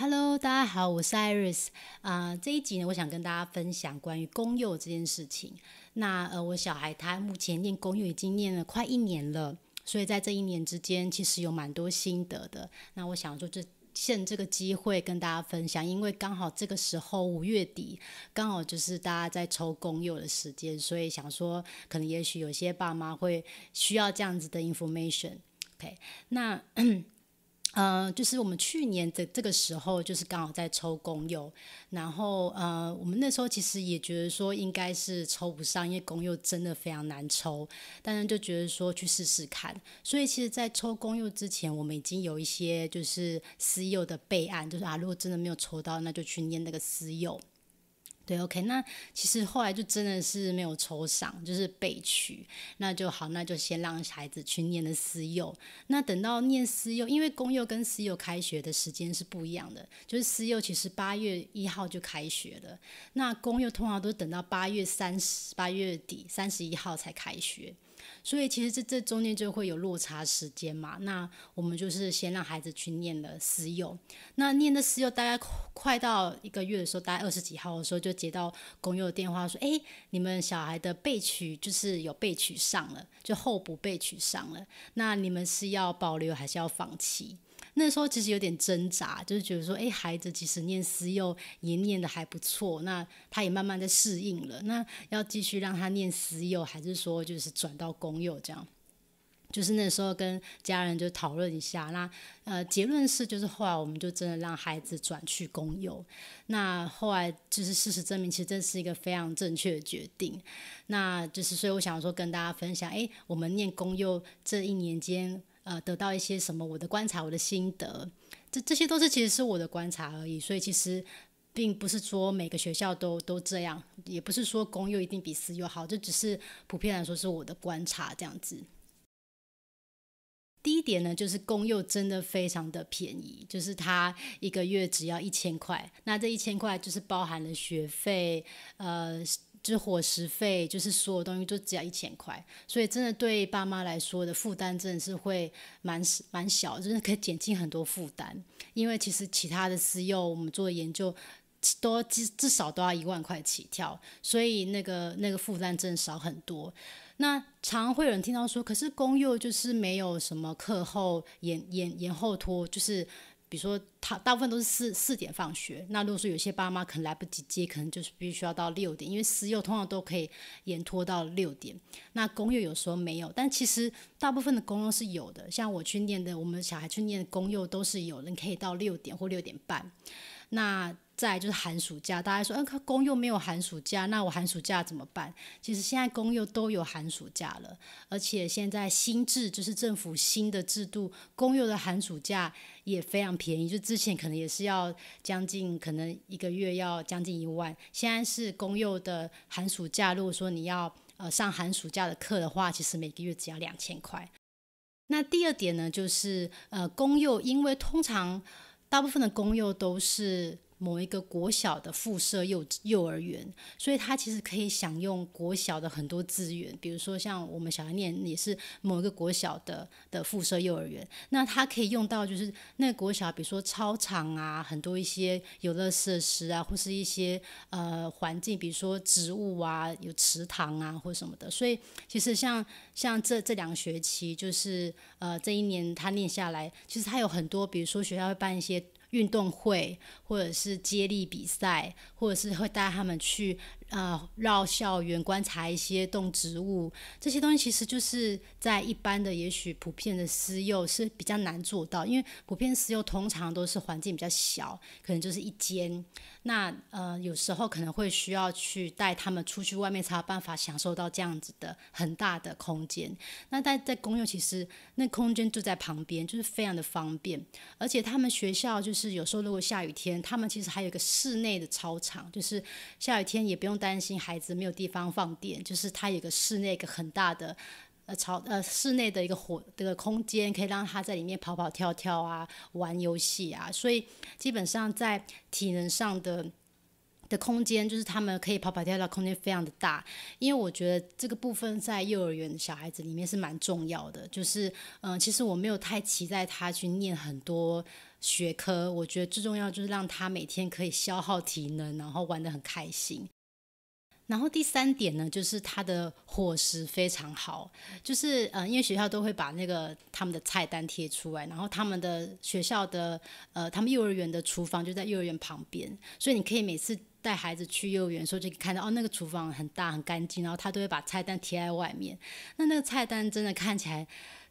Hello，大家好，我是 Iris。啊，这一集呢，我想跟大家分享关于公幼这件事情。那呃，我小孩他目前念公幼已经念了快一年了，所以在这一年之间，其实有蛮多心得的。那我想说，就趁这个机会跟大家分享，因为刚好这个时候五月底，刚好就是大家在抽公幼的时间，所以想说，可能也许有些爸妈会需要这样子的 information。OK，那。嗯，就是我们去年的这个时候，就是刚好在抽公幼，然后呃，我们那时候其实也觉得说应该是抽不上，因为公幼真的非常难抽，但是就觉得说去试试看。所以其实，在抽公幼之前，我们已经有一些就是私幼的备案，就是啊，如果真的没有抽到，那就去念那个私幼。对，OK，那其实后来就真的是没有抽上，就是被取，那就好，那就先让孩子去念的私幼，那等到念私幼，因为公幼跟私幼开学的时间是不一样的，就是私幼其实八月一号就开学了，那公幼通常都等到八月三十八月底三十一号才开学。所以其实这这中间就会有落差时间嘛，那我们就是先让孩子去念了私幼，那念的私幼大概快到一个月的时候，大概二十几号的时候就接到公幼的电话说，哎，你们小孩的备取就是有备取上了，就候补备取上了，那你们是要保留还是要放弃？那时候其实有点挣扎，就是觉得说，哎，孩子其实念私幼也念的还不错，那他也慢慢的适应了。那要继续让他念私幼，还是说就是转到公幼这样？就是那时候跟家人就讨论一下。那呃，结论是，就是后来我们就真的让孩子转去公幼。那后来就是事实证明，其实这是一个非常正确的决定。那就是，所以我想说跟大家分享，哎，我们念公幼这一年间。呃，得到一些什么？我的观察，我的心得，这这些都是其实是我的观察而已，所以其实并不是说每个学校都都这样，也不是说公幼一定比私幼好，这只是普遍来说是我的观察这样子。第一点呢，就是公幼真的非常的便宜，就是它一个月只要一千块，那这一千块就是包含了学费，呃。是伙食费，就是所有东西都只要一千块，所以真的对爸妈来说的负担真的是会蛮蛮小，真的可以减轻很多负担。因为其实其他的私幼我们做的研究，都至至少都要一万块起跳，所以那个那个负担真的少很多。那常会有人听到说，可是公幼就是没有什么课后延延延后拖，就是。比如说，他大部分都是四四点放学。那如果说有些爸妈可能来不及接，可能就是必须要到六点，因为私幼通常都可以延拖到六点。那公幼有时候没有，但其实大部分的公幼是有的。像我去念的，我们小孩去念的公幼都是有人可以到六点或六点半。那在就是寒暑假，大家说，哎，公幼没有寒暑假，那我寒暑假怎么办？其实现在公幼都有寒暑假了，而且现在新制就是政府新的制度，公幼的寒暑假也非常便宜，就之前可能也是要将近可能一个月要将近一万，现在是公幼的寒暑假，如果说你要呃上寒暑假的课的话，其实每个月只要两千块。那第二点呢，就是呃公幼，因为通常大部分的公幼都是。某一个国小的附设幼幼儿园，所以他其实可以享用国小的很多资源，比如说像我们小孩念也是某一个国小的的附设幼儿园，那他可以用到就是那国小，比如说操场啊，很多一些游乐设施啊，或是一些呃环境，比如说植物啊，有池塘啊，或什么的。所以其实像像这这两学期，就是呃这一年他念下来，其实他有很多，比如说学校会办一些。运动会，或者是接力比赛，或者是会带他们去。呃，绕校园观察一些动植物这些东西，其实就是在一般的也许普遍的私幼是比较难做到，因为普遍私幼通常都是环境比较小，可能就是一间。那呃，有时候可能会需要去带他们出去外面，才有办法享受到这样子的很大的空间。那但在公幼，其实那空间就在旁边，就是非常的方便。而且他们学校就是有时候如果下雨天，他们其实还有一个室内的操场，就是下雨天也不用。担心孩子没有地方放电，就是他有个室内一个很大的，呃，朝呃室内的一个火的空间，可以让他在里面跑跑跳跳啊，玩游戏啊。所以基本上在体能上的的空间，就是他们可以跑跑跳跳空间非常的大。因为我觉得这个部分在幼儿园小孩子里面是蛮重要的。就是嗯，其实我没有太期待他去念很多学科，我觉得最重要就是让他每天可以消耗体能，然后玩的很开心。然后第三点呢，就是他的伙食非常好，就是呃，因为学校都会把那个他们的菜单贴出来，然后他们的学校的呃，他们幼儿园的厨房就在幼儿园旁边，所以你可以每次带孩子去幼儿园的时候，就看到哦，那个厨房很大很干净，然后他都会把菜单贴在外面。那那个菜单真的看起来，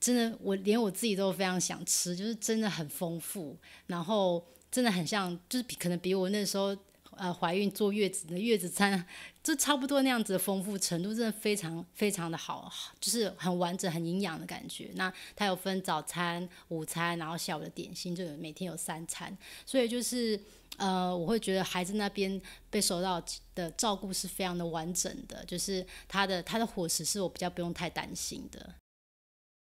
真的我连我自己都非常想吃，就是真的很丰富，然后真的很像，就是可能比我那时候。呃，怀孕坐月子的月子餐，这 差不多那样子的丰富程度，真的非常非常的好，就是很完整、很营养的感觉。那它有分早餐、午餐，然后下午的点心，就每天有三餐。所以就是，呃，我会觉得孩子那边被收到的照顾是非常的完整的，就是他的他的伙食是我比较不用太担心的。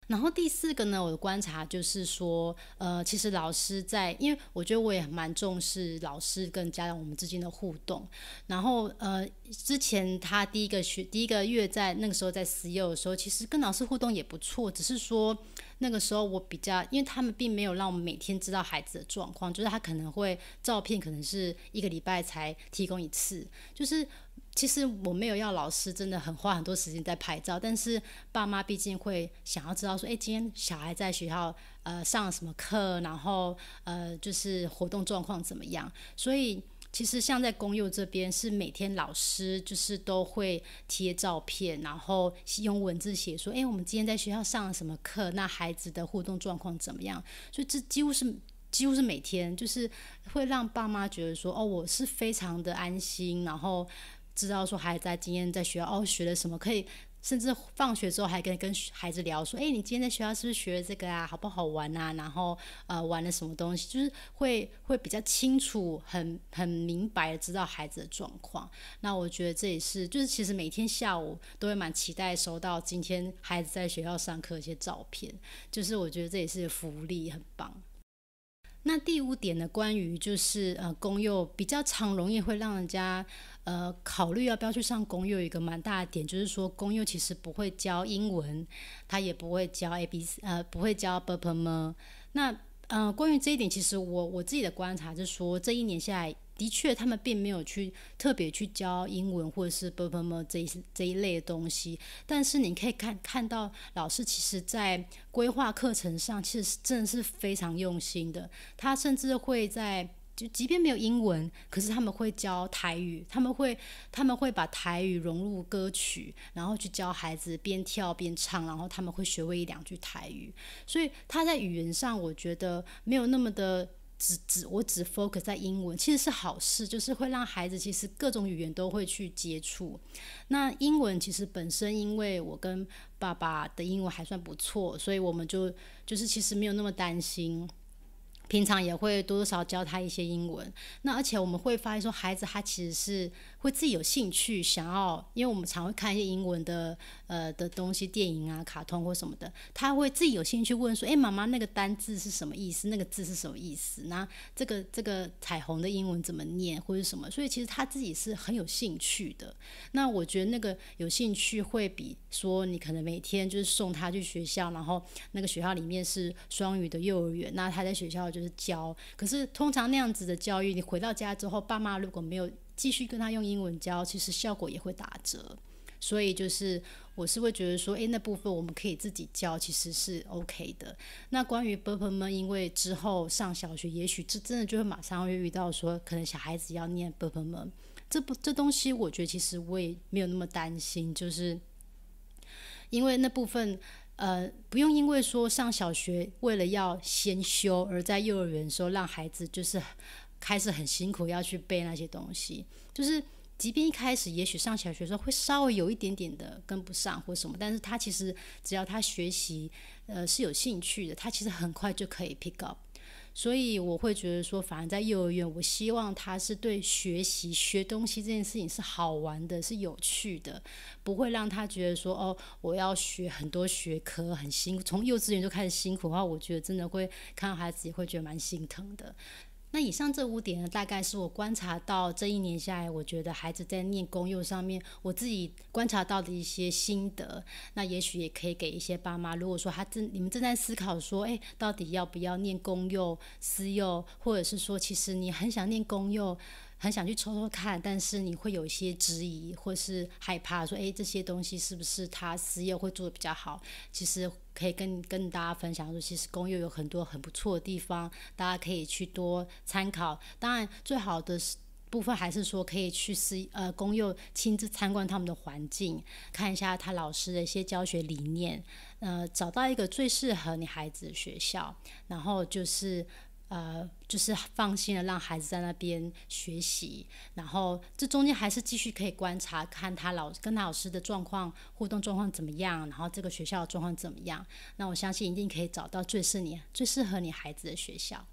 然后第四个呢，我的观察就是说，呃，其实老师在，因为我觉得我也蛮重视老师跟家长我们之间的互动。然后，呃，之前他第一个学第一个月在那个时候在私幼的时候，其实跟老师互动也不错，只是说那个时候我比较，因为他们并没有让我每天知道孩子的状况，就是他可能会照片可能是一个礼拜才提供一次，就是。其实我没有要老师真的很花很多时间在拍照，但是爸妈毕竟会想要知道说，哎，今天小孩在学校呃上什么课，然后呃就是活动状况怎么样。所以其实像在公幼这边是每天老师就是都会贴照片，然后用文字写说，哎，我们今天在学校上了什么课，那孩子的互动状况怎么样。所以这几乎是几乎是每天就是会让爸妈觉得说，哦，我是非常的安心，然后。知道说孩子在今天在学校哦学了什么，可以甚至放学之后还跟跟孩子聊说：“哎，你今天在学校是不是学了这个啊？好不好玩啊？然后呃，玩了什么东西？就是会会比较清楚，很很明白的知道孩子的状况。那我觉得这也是就是其实每天下午都会蛮期待收到今天孩子在学校上课一些照片，就是我觉得这也是福利很棒。”那第五点呢？关于就是呃，公幼比较常容易会让人家呃考虑要不要去上公幼，一个蛮大的点就是说，公幼其实不会教英文，它也不会教 A B C，呃，不会教 B B M。那呃，关于这一点，其实我我自己的观察是说，这一年下来。的确，他们并没有去特别去教英文或者是 b p m 这一这一类的东西，但是你可以看看到老师其实，在规划课程上，其实是真的是非常用心的。他甚至会在就即便没有英文，可是他们会教台语，他们会他们会把台语融入歌曲，然后去教孩子边跳边唱，然后他们会学会一两句台语。所以他在语言上，我觉得没有那么的。只只我只 focus 在英文，其实是好事，就是会让孩子其实各种语言都会去接触。那英文其实本身，因为我跟爸爸的英文还算不错，所以我们就就是其实没有那么担心。平常也会多多少教他一些英文，那而且我们会发现说，孩子他其实是会自己有兴趣想要，因为我们常会看一些英文的呃的东西，电影啊、卡通或什么的，他会自己有兴趣问说，哎，妈妈那个单字是什么意思？那个字是什么意思？那这个这个彩虹的英文怎么念，或者什么？所以其实他自己是很有兴趣的。那我觉得那个有兴趣会比说你可能每天就是送他去学校，然后那个学校里面是双语的幼儿园，那他在学校。就是教，可是通常那样子的教育，你回到家之后，爸妈如果没有继续跟他用英文教，其实效果也会打折。所以就是我是会觉得说，诶，那部分我们可以自己教，其实是 OK 的。那关于 BPM，因为之后上小学，也许这真的就会马上会遇到说，可能小孩子要念 BPM，这不这东西，我觉得其实我也没有那么担心，就是因为那部分。呃，不用因为说上小学为了要先修，而在幼儿园说让孩子就是开始很辛苦要去背那些东西。就是即便一开始也许上小学的时候会稍微有一点点的跟不上或什么，但是他其实只要他学习呃是有兴趣的，他其实很快就可以 pick up。所以我会觉得说，反而在幼儿园，我希望他是对学习、学东西这件事情是好玩的、是有趣的，不会让他觉得说，哦，我要学很多学科很辛苦，从幼稚园就开始辛苦的话，我觉得真的会看孩子也会觉得蛮心疼的。那以上这五点呢，大概是我观察到这一年下来，我觉得孩子在念公幼上面，我自己观察到的一些心得。那也许也可以给一些爸妈，如果说他正你们正在思考说，哎，到底要不要念公幼、私幼，或者是说，其实你很想念公幼。很想去抽抽看，但是你会有一些质疑或是害怕，说哎，这些东西是不是他私业会做的比较好？其实可以跟跟大家分享说，其实公幼有很多很不错的地方，大家可以去多参考。当然，最好的是。部分还是说可以去私呃公幼亲自参观他们的环境，看一下他老师的一些教学理念，呃，找到一个最适合你孩子的学校，然后就是。呃，就是放心的让孩子在那边学习，然后这中间还是继续可以观察看他老跟他老师的状况、互动状况怎么样，然后这个学校的状况怎么样。那我相信一定可以找到最适你、最适合你孩子的学校。